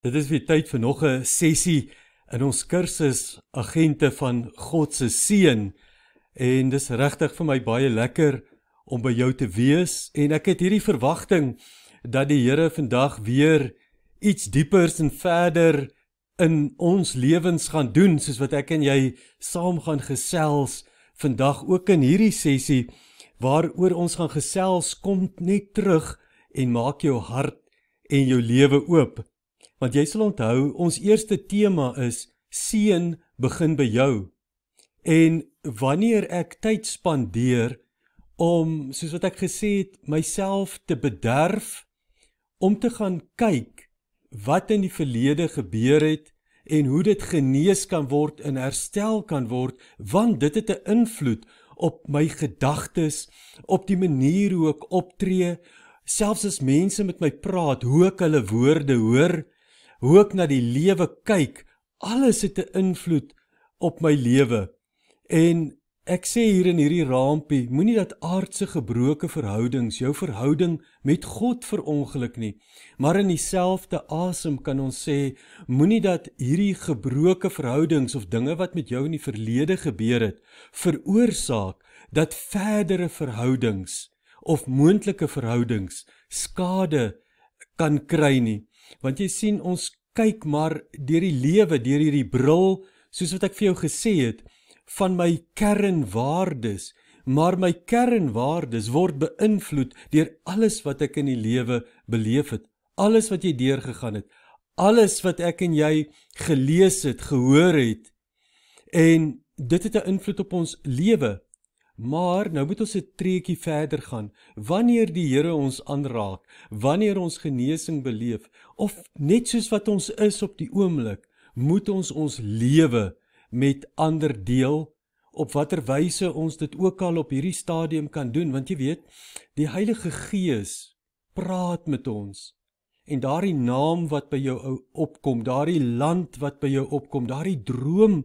Dit is weer tyd vir nog 'n sessie in ons kursus Agente van God se seën en dis regtig vir my baie lekker om by jou te wees en ek het hierdie verwagting dat die Here vandag weer iets diepers en verder in ons lewens gaan doen soos wat ek en jy saam gaan gesels vandag ook in hierdie sessie waaroor ons gaan gesels kom net terug en maak jou hart en jou lewe oop Want jy sal onthou, ons eerste tema is seën begin by jou. En wanneer ek tyd spandeer om, soos wat ek gesê het, myself te bederf om te gaan kyk wat in die verlede gebeur het en hoe dit genees kan word en herstel kan word, want dit het 'n invloed op my gedagtes, op die manier hoe ek optree, selfs as mense met my praat, hoe ek hulle woorde hoor, hoe ek na die lewe kyk, alles het 'n invloed op my lewe. En ek sê hier in hierdie rampie, moenie dat aardse gebroke verhoudings jou verhouding met God verongelik nie. Maar in dieselfde asem kan ons sê, moenie dat hierdie gebroke verhoudings of dinge wat met jou in die verlede gebeur het, veroorsaak dat verdere verhoudings of moontlike verhoudings skade kan kry nie want jy sien ons kyk maar deur die lewe deur hierdie bril soos wat ek vir jou gesê het van my kernwaardes maar my kernwaardes word beïnvloed deur alles wat ek in die lewe beleef het alles wat jy deurgegaan het alles wat ek en jy gelees het gehoor het en dit het 'n invloed op ons lewe Maar nou moet ons 'n treukie verder gaan. Wanneer die Here ons aanraak, wanneer ons genesing beleef of net soos wat ons is op die oomblik, moet ons ons lewe met ander deel op watter wyse ons dit ook al op hierdie stadium kan doen, want jy weet, die Heilige Gees praat met ons. En daardie naam wat by jou opkom, daardie land wat by jou opkom, daardie droom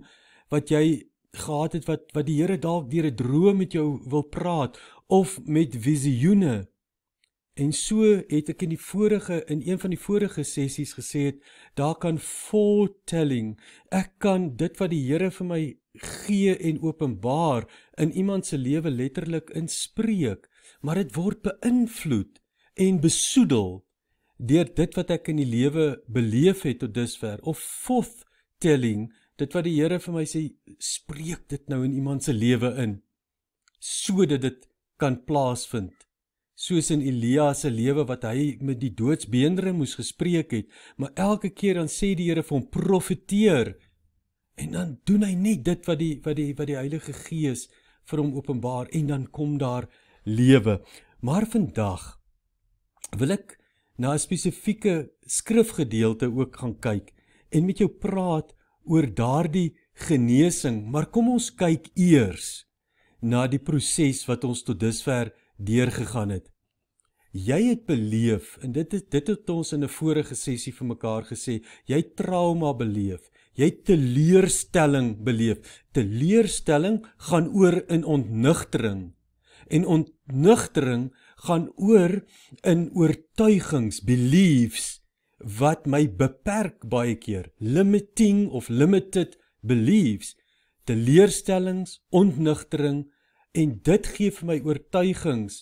wat jy gehad het wat wat die Here dalk deur 'n droom met jou wil praat of met visioene. En so het ek in die vorige in een van die vorige sessies gesê het, daar kan foretelling. Ek kan dit wat die Here vir my gee en openbaar in iemand se lewe letterlik inspreek, maar dit word beïnvloed en besoedel deur dit wat ek in die lewe beleef het tot dusver of forth telling dit wat die Here vir my sê, spreek dit nou in iemand se lewe in sodat dit kan plaasvind. Soos in Elia se lewe wat hy met die doodsbeender moes gespreek het, maar elke keer dan sê die Here vir hom profeteer en dan doen hy net dit wat die wat die wat die Heilige Gees vir hom openbaar en dan kom daar lewe. Maar vandag wil ek na 'n spesifieke skrifgedeelte ook gaan kyk en met jou praat oor daardie genesing, maar kom ons kyk eers na die proses wat ons tot dusver deurgegaan het. Jy het beleef en dit het, dit het ons in 'n vorige sessie vir mekaar gesê, jy trauma beleef, jy teleurstelling beleef. Teleurstelling gaan oor in ontnugtering en ontnugtering gaan oor in oortuigings, beliefs wat my beperk baie keer, limiting of limited beliefs, teleurstellings, ontnugtering en dit gee vir my oortuigings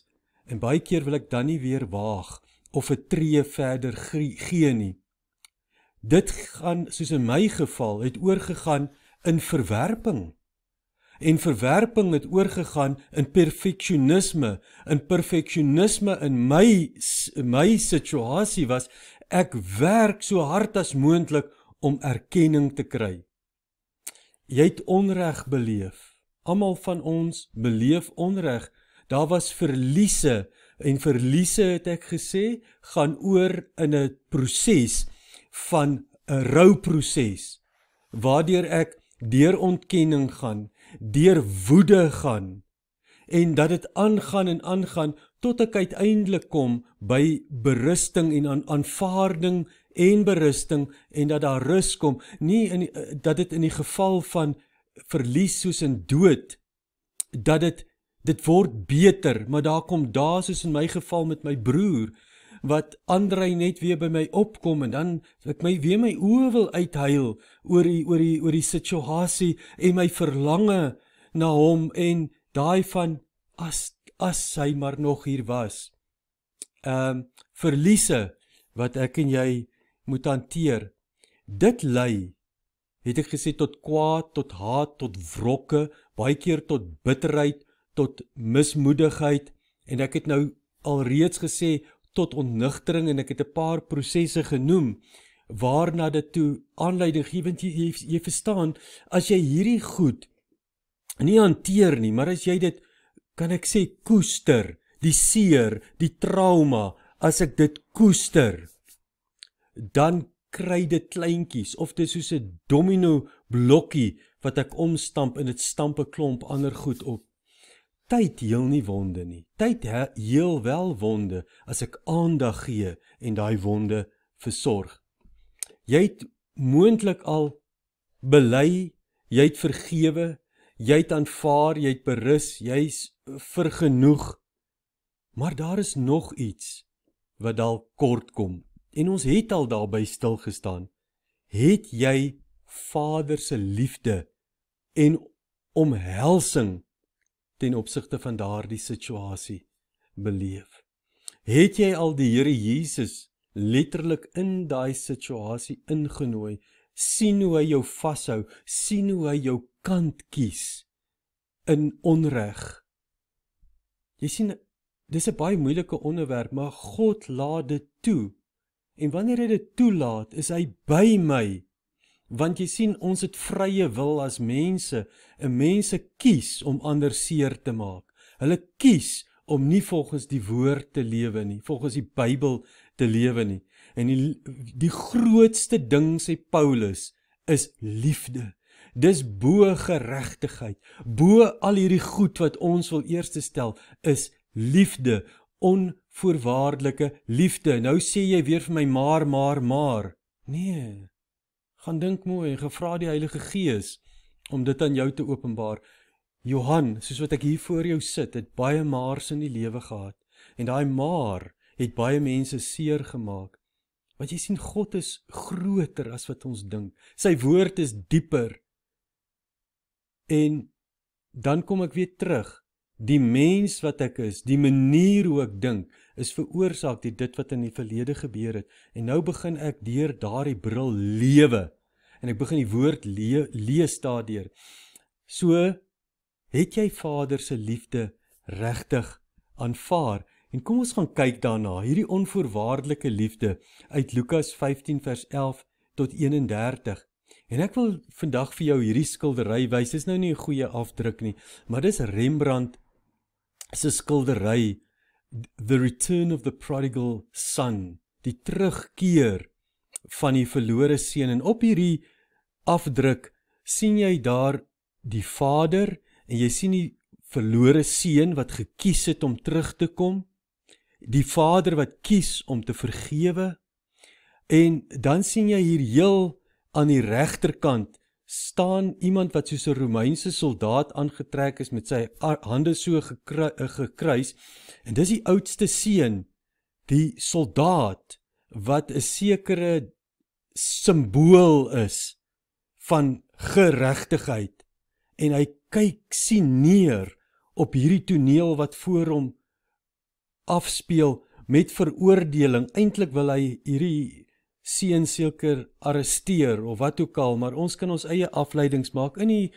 en baie keer wil ek dan nie weer waag of 'n tree verder gee nie. Dit gaan soos in my geval het oorgegaan in verwerping. En verwerping het oorgegaan in perfeksionisme, in perfeksionisme in my my situasie was Ek werk so hard as moontlik om erkenning te kry. Jy het onreg beleef. Almal van ons beleef onreg. Daar was verliese en verliese het ek gesê gaan oor in 'n proses van 'n rouproses waardeur ek deur ontkenning gaan, deur woede gaan en dat dit aangaan en aangaan tot ek uiteindelik kom by berusting en aan aanvaarding en berusting en dat daar rus kom nie in die, eh, dat dit in die geval van verlies soos in dood dat dit dit word beter maar daar kom daar soos in my geval met my broer wat Andre net weer by my opkom en dan ek my weer my oë wil uithuil oor die oor die oor die situasie en my verlange na hom en daai van as as sy maar nog hier was. Ehm um, verliese wat ek en jy moet hanteer. Dit lei het ek gesê tot kwaad, tot haat, tot wrokke, baie keer tot bitterheid, tot mismoedigheid en ek het nou alreeds gesê tot ontnugtering en ek het 'n paar prosesse genoem waarna dit toe aanleiding gee want jy, jy jy verstaan as jy hierdie goed nie hanteer nie maar as jy dit kan ek sê koester die seer, die trauma as ek dit koester. Dan kry dit kleintjies of dit is soos 'n domino blokkie wat ek omstamp en dit stamp 'n klomp ander goed op. Tyd heel nie wonde nie. Tyd heel wel wonde as ek aandag gee en daai wonde versorg. Jy het moontlik al bely, jy het vergewe, jy het aanvaar, jy het berus, jy's vergenoeg. Maar daar is nog iets wat dalk kort kom. En ons het al daarby stil gestaan. Het jy Vader se liefde en omhelsing ten opsigte van daardie situasie beleef? Het jy al die Here Jesus letterlik in daai situasie ingenooi? sien hoe hy jou vashou, sien hoe hy jou kant kies in onreg. Jy sien, dis 'n baie moeilike onderwerp, maar God laat dit toe. En wanneer hy dit toelaat, is hy by my. Want jy sien, ons het vrye wil as mense. 'n Mense kies om ander seer te maak. Hulle kies om nie volgens die woord te lewe nie, volgens die Bybel te lewe nie. En die, die grootste ding sê Paulus is liefde. Dis bo geregtigheid, bo al hierdie goed wat ons wil eerste stel, is liefde, onvoorwaardelike liefde. Nou sê jy weer vir my maar maar maar. Nee. Gaan dink mooi en gevra die Heilige Gees om dit aan jou te openbaar. Johan, soos wat ek hier voor jou sit, het baie maars in die lewe gehad en daai maar het baie mense seer gemaak. Want jy sien God is groter as wat ons dink. Sy woord is dieper En dan kom ek weer terug. Die mens wat ek is, die manier hoe ek dink, is veroorsaak deur dit wat in die verlede gebeur het. En nou begin ek deur daardie bril lewe. En ek begin die woord le lees daardeur. So het jy Vader se liefde regtig aanvaar. En kom ons gaan kyk daarna, hierdie onvoorwaardelike liefde uit Lukas 15 vers 11 tot 31. En ek wil vandag vir jou hierdie skildery wys. Dit is nou nie 'n goeie afdruk nie, maar dis Rembrandt se skildery The Return of the Prodigal Son, die terugkeer van die verlore seun. En op hierdie afdruk sien jy daar die vader en jy sien die verlore seun wat gekies het om terug te kom. Die vader wat kies om te vergewe. En dan sien jy hier heel Aan die regterkant staan iemand wat soos 'n Romeinse soldaat aangetrek is met sy hande so gekru eh, gekruis en dis die oudste seun die soldaat wat 'n sekere simbool is van geregtigheid en hy kyk sien neer op hierdie toneel wat voor hom afspeel met veroordeling eintlik wil hy hierdie seuns seker arresteer of wat ook al, maar ons kan ons eie afleidings maak. In die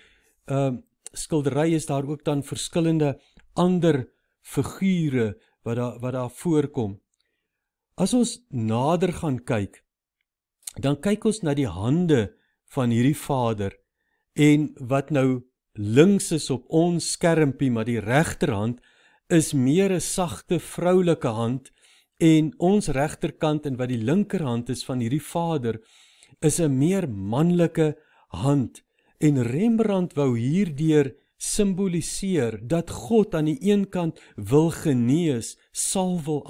ehm uh, skildery is daar ook dan verskillende ander figure wat daar wat daar voorkom. As ons nader gaan kyk, dan kyk ons na die hande van hierdie vader en wat nou links is op ons skermpie, maar die regterhand is meer 'n sagte vroulike hand en ons regterkant en wat die linkerhand is van hierdie Vader is 'n meer manlike hand en Rembrandt wou hierdeur simboliseer dat God aan die een kant wil genees, sal wil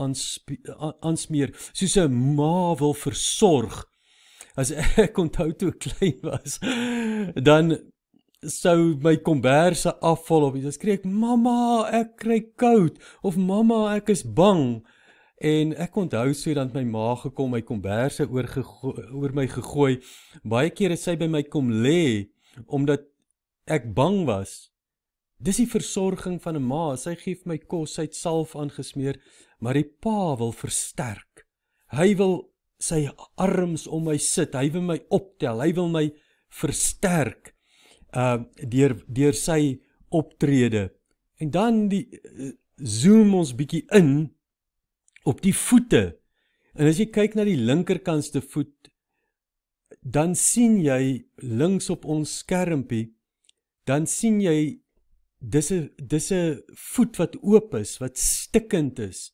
aansmeer, soos 'n ma wil versorg. As ek onthou toe ek klein was, dan sou my komberse afval op. Jy skreek: "Mamma, ek kry koud" of "Mamma, ek is bang." En ek onthou sou dan my ma gekom, hy kom verse oor oor my gegooi. Baie kere sy by my kom lê omdat ek bang was. Dis die versorging van 'n ma. Sy gee my kos, sy het salf aangesmeer, maar die pa wil versterk. Hy wil sy arms om my sit. Hy wil my optel. Hy wil my versterk. Uh deur deur sy optrede. En dan die eh, zoom ons bietjie in op die voete. En as jy kyk na die linkerkantste voet, dan sien jy links op ons skermpie, dan sien jy dis 'n dis 'n voet wat oop is, wat stikkend is.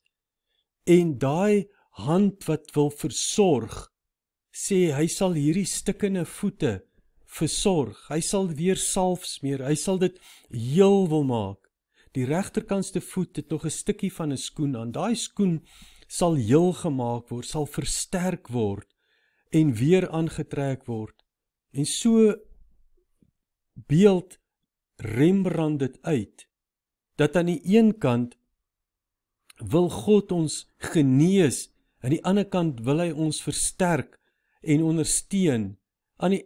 En daai hand wat wil versorg, sê hy sal hierdie stikkende voete versorg. Hy sal weer salf smeer. Hy sal dit heel wil maak. Die regterkantste voet het nog 'n stukkie van 'n skoen aan. Daai skoen sal heel gemaak word, sal versterk word en weer aangetrek word. En so beeld Rembrandt dit uit dat aan die een kant wil God ons genees, aan die ander kant wil hy ons versterk en ondersteun. Aan die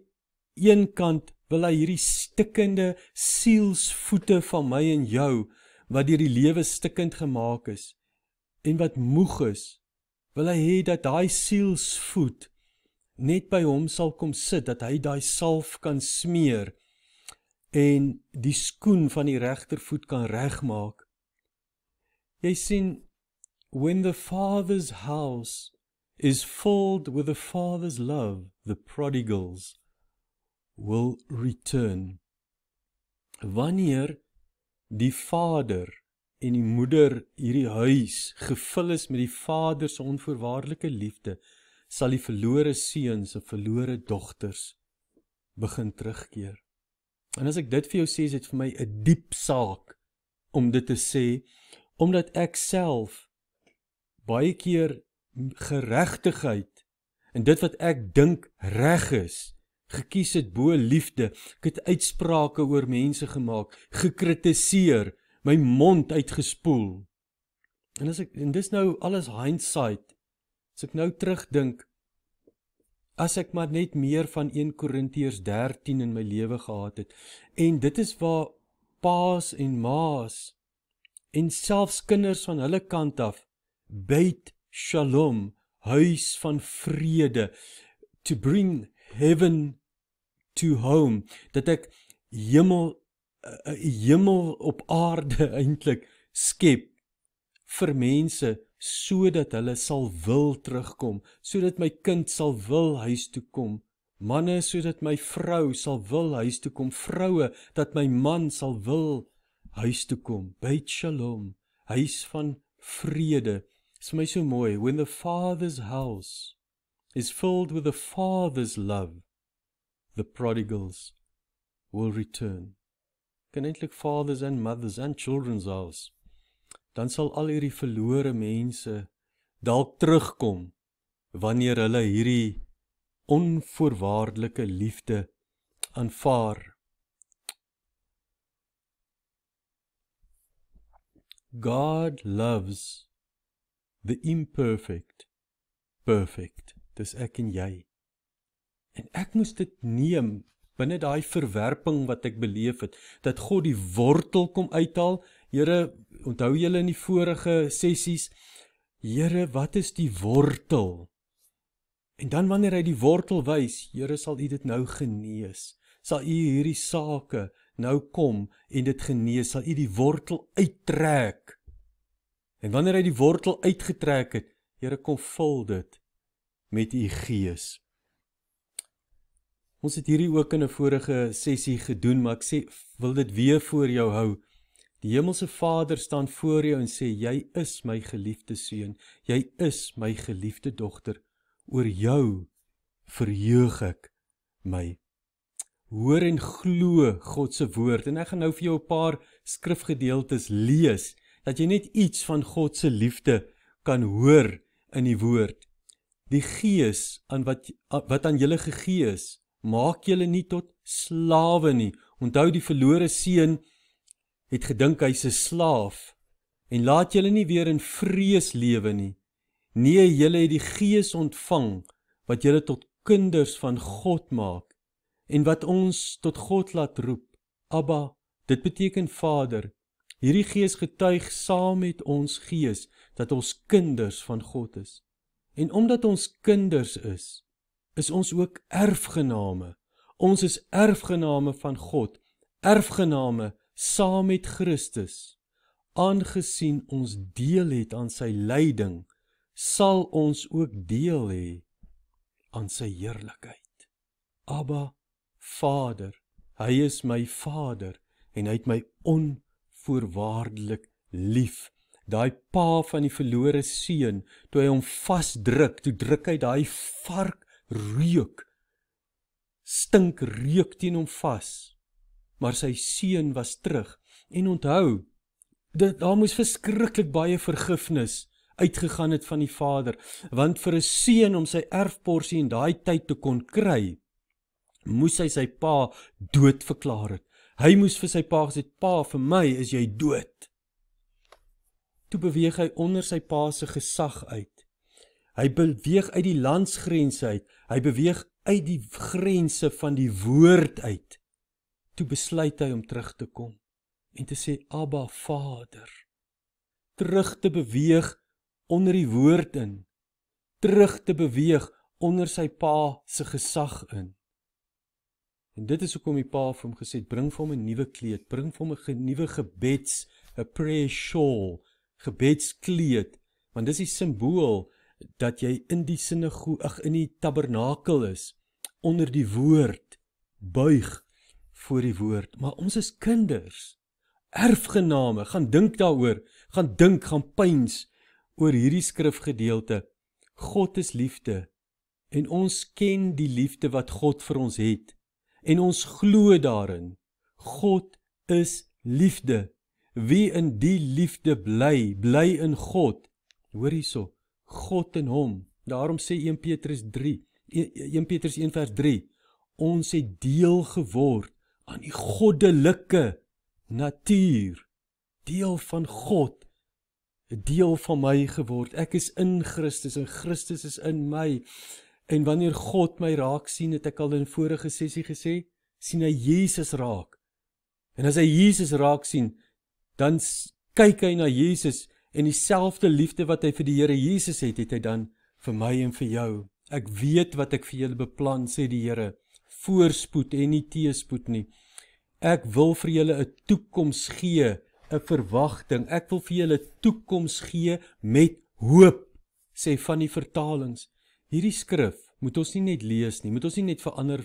een kant wil hy hierdie stikkende sielsvoete van my en jou wat deur die lewe stikkend gemaak is en wat moeg is wil hy hê dat daai sielsvoet net by hom sal kom sit dat hy daai salf kan smeer en die skoen van die regtervoet kan regmaak jy sien when the father's house is filled with the father's love the prodigals will return. Wanneer die Vader en die Moeder hierdie huis gevul is met die Vader se onvoorwaardelike liefde, sal die verlore seuns en verlore dogters begin terugkeer. En as ek dit vir jou sê, is dit vir my 'n diep saak om dit te sê omdat ek self baie keer geregtigheid en dit wat ek dink reg is gekies het bo liefde. Ek het uitsprake oor mense gemaak, gekritiseer, my mond uitgespoel. En as ek en dis nou alles hindsight, as ek nou terugdink, as ek maar net meer van 1 Korintiërs 13 in my lewe gehad het. En dit is waar paas en maas en selfs kinders van hulle kant af bait shalom huis van vrede to bring heaven to home dat ek hemel eh, eh, hemel op aarde eintlik skep vir mense sodat hulle sal wil terugkom sodat my kind sal wil huis toe kom manne sodat my vrou sal wil huis toe kom vroue dat my man sal wil huis toe kom beit shalom huis van vrede is my so mooi when the father's house is filled with a father's love, the prodigals will return. Kan eintlik fathers and mothers and children selves. Dan sal al hierdie verlore mense dalk terugkom wanneer hulle hierdie onvoorwaardelike liefde aanvaar. God loves the imperfect perfect dis ek en jy. En ek moes dit neem binne daai verwerping wat ek beleef het dat God die wortel kom uithaal. Here, onthou julle in die vorige sessies, Here, wat is die wortel? En dan wanneer hy die wortel wys, Here sal u dit nou genees. Sal u hierdie sake nou kom en dit genees, sal u die wortel uittrek. En wanneer hy die wortel uitgetrek het, Here kom vul dit met u gees. Ons het hierdie ook in 'n vorige sessie gedoen, maar ek sê wil dit weer voor jou hou. Die hemelse Vader staan voor jou en sê jy is my geliefde seun, jy is my geliefde dogter. Oor jou verheug ek my. Hoor en glo God se woord en ek gaan nou vir jou 'n paar skrifgedeeltes lees dat jy net iets van God se liefde kan hoor in die woord. Die gees aan wat wat aan julle gegee is, maak julle nie tot slawe nie. Onthou die verlore seun het gedink hy's 'n slaaf en laat julle nie weer in vrees lewe nie. Nee, julle het die gees ontvang wat julle tot kinders van God maak en wat ons tot God laat roep, Abba. Dit beteken Vader. Hierdie gees getuig saam met ons gees dat ons kinders van God is. En omdat ons kinders is, is ons ook erfgename. Ons is erfgename van God, erfgename saam met Christus. Aangesien ons deel het aan sy lyding, sal ons ook deel hê aan sy heerlikheid. Abba, Vader, hy is my Vader en hy het my onvoorwaardelik lief daai pa van die verlore seun toe hy hom vasdruk toe druk hy daai vark reuk stink reuk teen hom vas maar sy seun was terug en onthou dat daar moes verskriklik baie vergifnis uitgegaan het van die vader want vir 'n seun om sy erfporsie in daai tyd te kon kry moes hy sy pa dood verklaar het hy moes vir sy pa gesê pa vir my is jy dood toe beweeg hy onder sy pa se gesag uit. Hy beweeg uit die landsgrense uit. Hy beweeg uit die grense van die woord uit. Toe besluit hy om terug te kom en te sê Abba Vader. Terug te beweeg onder die woord in. Terug te beweeg onder sy pa se gesag in. En dit is hoekom die pa vir hom gesê het bring vir hom 'n nuwe kleed, bring vir hom 'n nuwe gebeds, 'n prayer shawl gebedskleed want dis die simbool dat jy in die sinagoge ag in die tabernakel is onder die woord buig voor die woord maar ons is kinders erfgename gaan dink daaroor gaan dink gaan pyns oor hierdie skrifgedeelte God is liefde en ons ken die liefde wat God vir ons het en ons glo daarin God is liefde Wie in die liefde bly, bly in God. Hoor hierso, God in hom. Daarom sê 1 Petrus 3, e, e, 1 Petrus 1 vers 3, ons het deel geword aan die goddelike natuur, deel van God, 'n deel van my geword. Ek is in Christus en Christus is in my. En wanneer God my raak sien, het ek al in vorige sessie gesê, sien hy Jesus raak. En as hy Jesus raak sien, dan kyk hy na Jesus en dieselfde liefde wat hy vir die Here Jesus het, het hy dan vir my en vir jou. Ek weet wat ek vir julle beplan sê die Here, voorspoed en nie teëspoed nie. Ek wil vir julle 'n toekoms gee, 'n verwagting. Ek wil vir julle toekoms gee met hoop, sê van die vertalings. Hierdie skrif moet ons nie net lees nie, moet ons nie net vir ander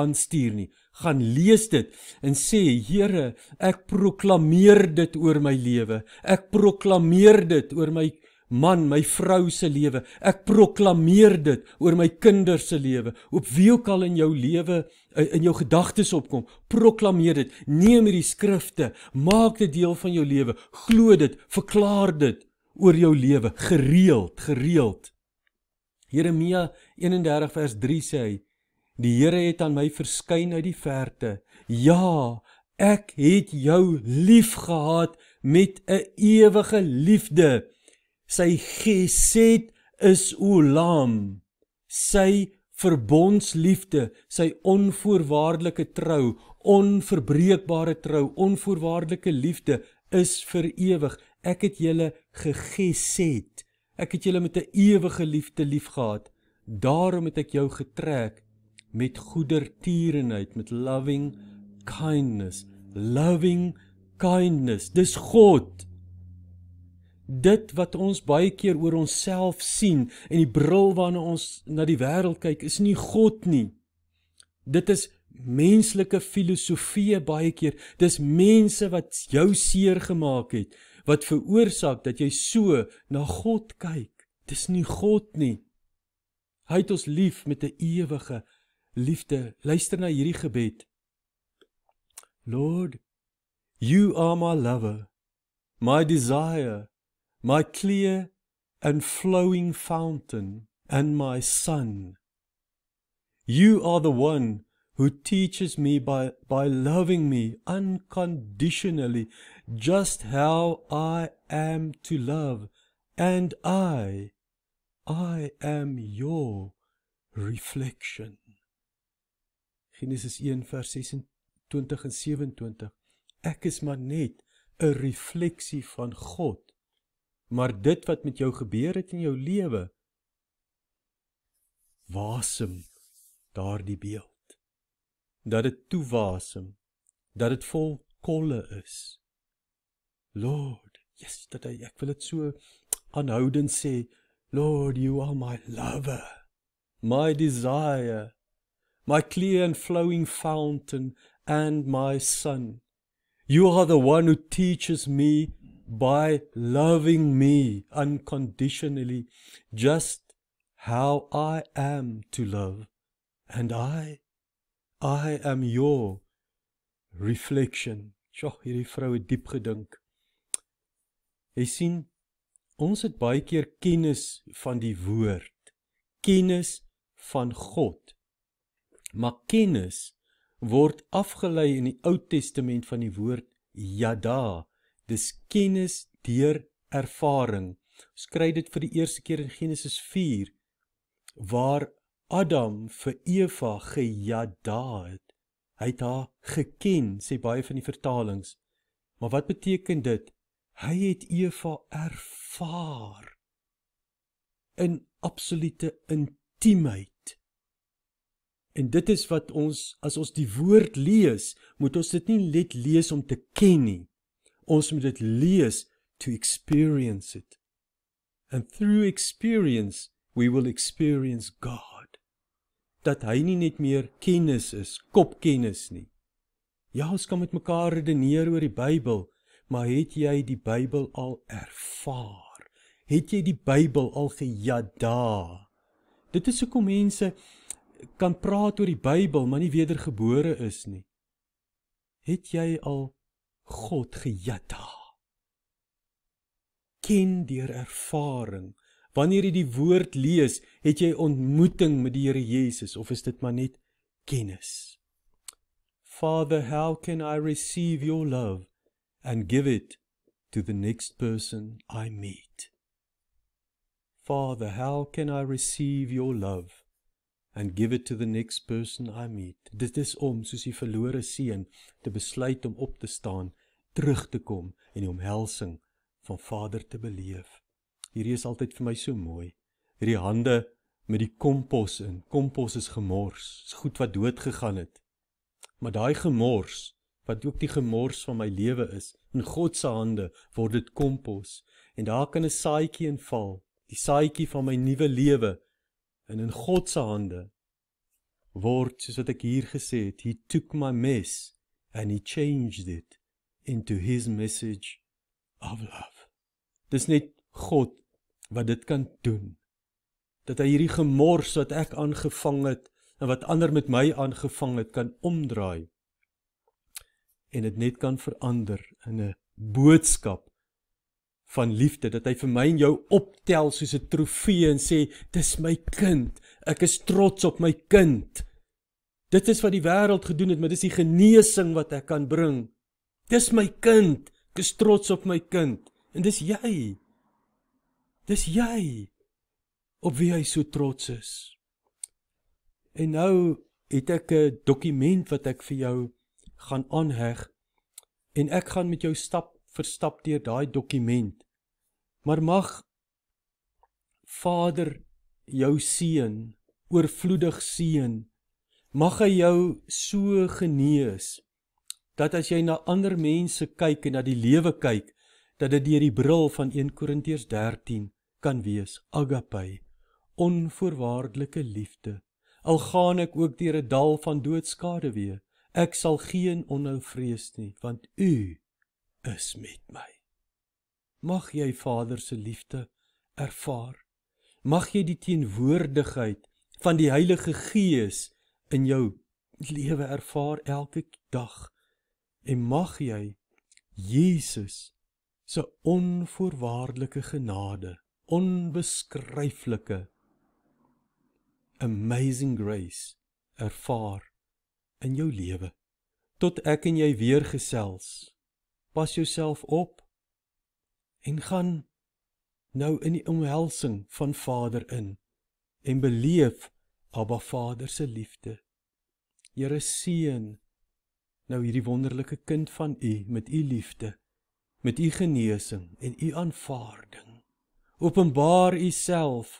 aanstuur nie. Gaan lees dit en sê Here, ek proklameer dit oor my lewe. Ek proklameer dit oor my man, my vrou se lewe. Ek proklameer dit oor my kinders se lewe. Op wie ook al in jou lewe eh, in jou gedagtes opkom, proklameer dit. Neem hierdie skrifte, maak dit deel van jou lewe. Glo dit, verklaar dit oor jou lewe gereeld, gereeld. Jeremia 31 vers 3 sê hy Die Here het aan my verskyn uit die verte. Ja, ek het jou liefgehad met 'n ewige liefde. Sy gesed is olam. Sy verbondsliefde, sy onvoorwaardelike trou, onverbreekbare trou, onvoorwaardelike liefde is vir ewig. Ek het julle gesed. Ek het julle met 'n ewige liefde liefgehad. Daarom het ek jou getrek met goedertierenheid, met loving kindness, loving kindness. Dis God. Dit wat ons baie keer oor onsself sien en die bril waarna ons na die wêreld kyk, is nie God nie. Dit is menslike filosofieë baie keer. Dis mense wat jou seer gemaak het wat veroorsaak dat jy so na God kyk. Dis nie God nie. Hy het ons lief met 'n ewige liefde, luister na hierdie gebed. Lord, you are my lover, my desire, my clear and flowing fountain and my son. You are the one who teaches me by, by loving me unconditionally just how I am to love and I, I am your reflection. Genesis 1 vers 26 en 27. Ek is maar net 'n refleksie van God. Maar dit wat met jou gebeur het in jou lewe wasem daardie beeld. Dat dit toe wasem, dat dit vol kolle is. Lord, yesterday ek wil dit so aanhoudend sê, Lord, you are my lover, my desire my clear and flowing fountain, and my son. You are the one who teaches me by loving me unconditionally, just how I am to love. And I, I am your reflection. Tjoh, hierdie vrou het diep gedink. Hy sien, ons het baie keer kennis van die woord, kennis van God maar kennis word afgelei in die Ou Testament van die woord yada. Dis kennis deur ervaring. Ons kry dit vir die eerste keer in Genesis 4 waar Adam vir Eva geyada het. Hy het haar geken, sê baie van die vertalings. Maar wat beteken dit? Hy het Eva ervaar in absolute intimiteit En dit is wat ons as ons die woord lees, moet ons dit nie net lees om te ken nie. Ons moet dit lees to experience it. And through experience we will experience God. Dat hy nie net meer kennis is, kopkennis nie. Ja, ons kan met mekaar redeneer oor die Bybel, maar het jy die Bybel al ervaar? Het jy die Bybel al gejada? Dit is hoe kom mense kan praat oor die Bybel, maar nie wedergebore is nie. Het jy al God gejatta? Ken deur ervaring. Wanneer jy die woord lees, het jy ontmoeting met die Here Jesus of is dit maar net kennis? Father, how can I receive your love and give it to the next person I meet? Father, how can I receive your love and give it to the next person I meet. Dit is om soos die verlore seun te besluit om op te staan, terug te kom en die omhelsing van Vader te beleef. Hierdie is altyd vir my so mooi. Hierdie hande met die kompos in. Kompos is gemors, is goed wat dood gegaan het. Maar daai gemors wat ook die gemors van my lewe is, in God se hande word dit kompos en daar kan 'n saaitjie inval, die saaitjie van my nuwe lewe en in God se hande word soos wat ek hier gesê het he took my mess and he changed it into his message of love dis net God wat dit kan doen dat hy hierdie gemors wat ek aangevang het en wat ander met my aangevang het kan omdraai en dit net kan verander in 'n boodskap van liefde dat hy vir my en jou optel soos 'n trofee en sê dis my kind ek is trots op my kind dit is wat die wêreld gedoen het maar dis die genesing wat ek kan bring dis my kind ek is trots op my kind en dis jy dis jy op wie hy so trots is en nou het ek 'n dokument wat ek vir jou gaan aanheg en ek gaan met jou stap verstap deur daai dokument. Maar mag Vader jou seën, oorvloedig seën. Mag hy jou so genees dat as jy na ander mense kyk en na die lewe kyk, dat dit deur die bril van 1 Korintiërs 13 kan wees. Agape, onvoorwaardelike liefde. Al gaan ek ook deur 'n dal van doodskade weer, ek sal geen onhou vrees nie, want u is met my. Mag jy Vader se liefde ervaar. Mag jy die teenwoordigheid van die Heilige Gees in jou lewe ervaar elke dag en mag jy Jesus se onvoorwaardelike genade, onbeskryflike amazing grace ervaar in jou lewe tot ek en jy weer gesels pas jouself op en gaan nou in die omhelsing van Vader in en beleef Abba Vader se liefde. Here seën nou hierdie wonderlike kind van U met U liefde, met U genesing en U aanvaarding. Openbaar U self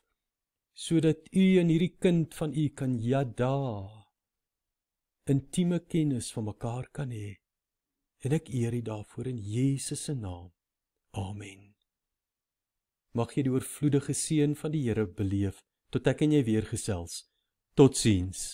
sodat U en hierdie kind van U kan yada intieme kennis van mekaar kan hê en ek eer U daarvoor in Jesus se naam. Amen. Mag jy die oorvloedige seën van die Here beleef tot ek en jy weer gesels. Totsiens.